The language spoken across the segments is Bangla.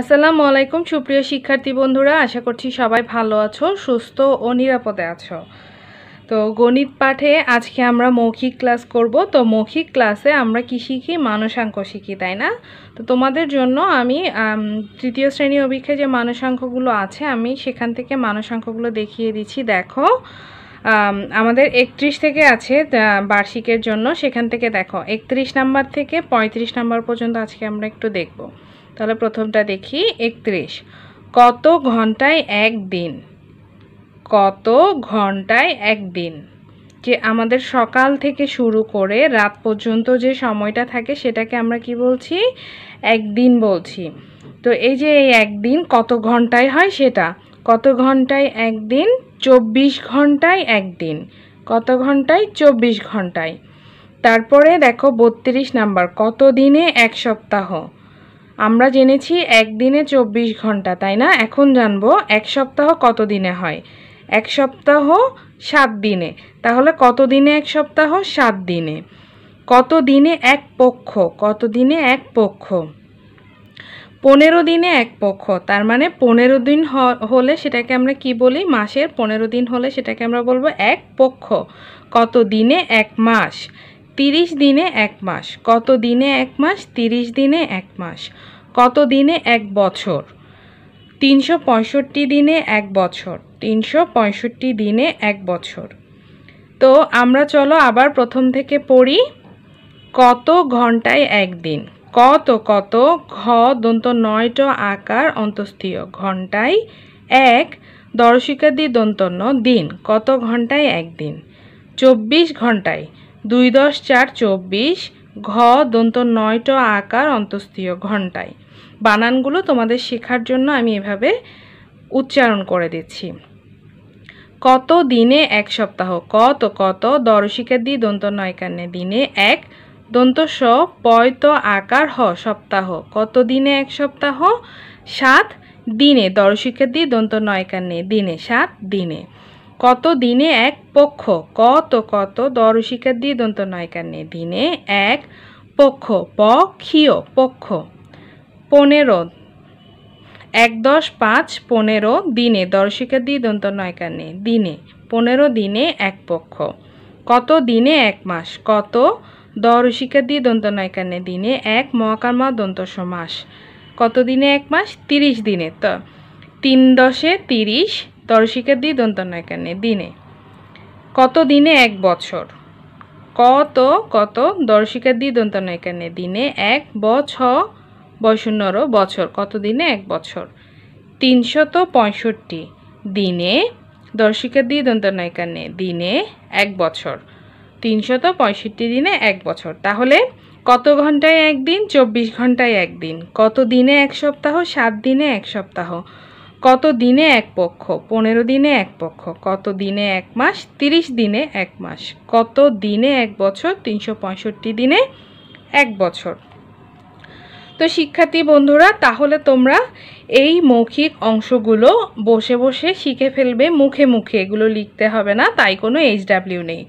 আসসালামু আলাইকুম সুপ্রিয় শিক্ষার্থী বন্ধুরা আশা করছি সবাই ভালো আছো সুস্থ ও নিরাপদে আছো তো গণিত পাঠে আজকে আমরা মৌখিক ক্লাস করব তো মৌখিক ক্লাসে আমরা কি শিখি মানসাঙ্ক শিখি তাই না তো তোমাদের জন্য আমি তৃতীয় শ্রেণী অভিক্ষে যে মানসাঙ্কগুলো আছে আমি সেখান থেকে মানসাঙ্কগুলো দেখিয়ে দিচ্ছি দেখো আমাদের একত্রিশ থেকে আছে বার্ষিকের জন্য সেখান থেকে দেখো একত্রিশ নাম্বার থেকে ৩৫ নাম্বার পর্যন্ত আজকে আমরা একটু দেখবো তাহলে প্রথমটা দেখি একত্রিশ কত ঘন্টায় একদিন কত ঘন্টায় একদিন যে আমাদের সকাল থেকে শুরু করে রাত পর্যন্ত যে সময়টা থাকে সেটাকে আমরা কি বলছি একদিন বলছি তো এই যে এই একদিন কত ঘন্টায় হয় সেটা কত ঘন্টায় একদিন চব্বিশ ঘন্টায় একদিন কত ঘন্টায় চব্বিশ ঘন্টায় তারপরে দেখো বত্রিশ নাম্বার কত দিনে এক সপ্তাহ আমরা জেনেছি একদিনে চব্বিশ ঘন্টা তাই না এখন জানবো এক সপ্তাহ কত দিনে হয় এক সপ্তাহ সাত দিনে তাহলে কত দিনে এক সপ্তাহ সাত দিনে কত দিনে এক পক্ষ কত দিনে এক পক্ষ পনেরো দিনে এক পক্ষ তার মানে পনেরো দিন হলে সেটাকে আমরা কি বলি মাসের পনেরো দিন হলে সেটাকে আমরা বলবো এক পক্ষ কত দিনে এক মাস তিরিশ দিনে এক মাস কত দিনে এক মাস তিরিশ দিনে এক মাস কত দিনে এক বছর তিনশো পঁয়ষট্টি দিনে এক বছর তিনশো পঁয়ষট্টি দিনে এক বছর তো আমরা চলো আবার প্রথম থেকে পড়ি কত ঘন্টায় একদিন কত কত ঘ দন্ত নয়ট আকার অন্তস্থীয় ঘন্টায় এক দর্শিকাদি দন্তন্য দিন কত ঘন্টায় একদিন চব্বিশ ঘন্টায় দুই দশ চার চব্বিশ ঘ দন্ত নয়ট আকার অন্তস্থীয় ঘন্টায় বানানগুলো তোমাদের শেখার জন্য আমি এভাবে উচ্চারণ করে দিচ্ছি কত দিনে এক সপ্তাহ কত কত দর্শিকা দি দন্ত নয়কান্নে দিনে এক দন্ত স পয়ত আকার হ সপ্তাহ কত দিনে এক সপ্তাহ সাত দিনে দর্শিকা দি দন্ত নয়কান্নে দিনে সাত দিনে কত দিনে এক পক্ষ কত কত দর শিকার দিয়ে দন্ত নয়কান্নে দিনে এক পক্ষ প পক্ষ পনেরো এক দশ পাঁচ পনেরো দিনে শিকার দিয়ে দন্ত নয়কান্নে দিনে পনেরো দিনে এক পক্ষ কত দিনে এক মাস কত শিকার দিয়ে দন্ত নয়কান্নে দিনে এক মহাকার্মা দন্ত সমাস কত দিনে এক মাস তিরিশ দিনে তো তিন দশে তিরিশ তরসিকা দি দন্তনাকানে দিনে কত দিনে এক বছর কত কত দর্শিকা দি দন্তনাকানে দিনে এক বছ বৈষণ্যর বছর কত দিনে এক বছর তিনশত পঁয়ষট্টি দিনে দর্শিকা দি দন্তনায়িকানে দিনে এক বছর তিনশত পঁয়ষট্টি দিনে এক বছর তাহলে কত ঘন্টায় একদিন চব্বিশ ঘন্টায় একদিন কত দিনে এক সপ্তাহ সাত দিনে এক সপ্তাহ কত দিনে এক পক্ষ পনেরো দিনে এক পক্ষ কত দিনে এক মাস তিরিশ দিনে এক মাস কত দিনে এক বছর তিনশো পঁয়ষট্টি দিনে এক বছর তো শিক্ষার্থী বন্ধুরা তাহলে তোমরা এই মৌখিক অংশগুলো বসে বসে শিখে ফেলবে মুখে মুখে এগুলো লিখতে হবে না তাই কোনো এইচডাব্লিউ নেই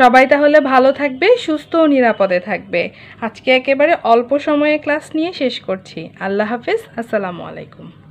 সবাই তাহলে ভালো থাকবে সুস্থ ও নিরাপদে থাকবে আজকে একেবারে অল্প সময়ে ক্লাস নিয়ে শেষ করছি আল্লাহ হাফেজ আসসালামু আলাইকুম